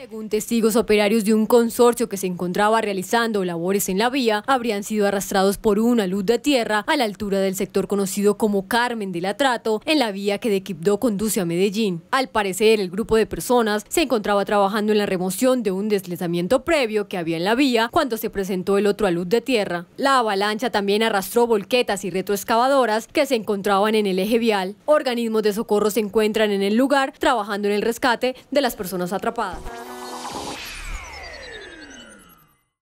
Según testigos, operarios de un consorcio que se encontraba realizando labores en la vía habrían sido arrastrados por una luz de tierra a la altura del sector conocido como Carmen del Atrato, en la vía que de Quibdó conduce a Medellín. Al parecer, el grupo de personas se encontraba trabajando en la remoción de un deslizamiento previo que había en la vía cuando se presentó el otro alud de tierra. La avalancha también arrastró volquetas y retroexcavadoras que se encontraban en el eje vial. Organismos de socorro se encuentran en el lugar trabajando en el rescate de las personas atrapadas.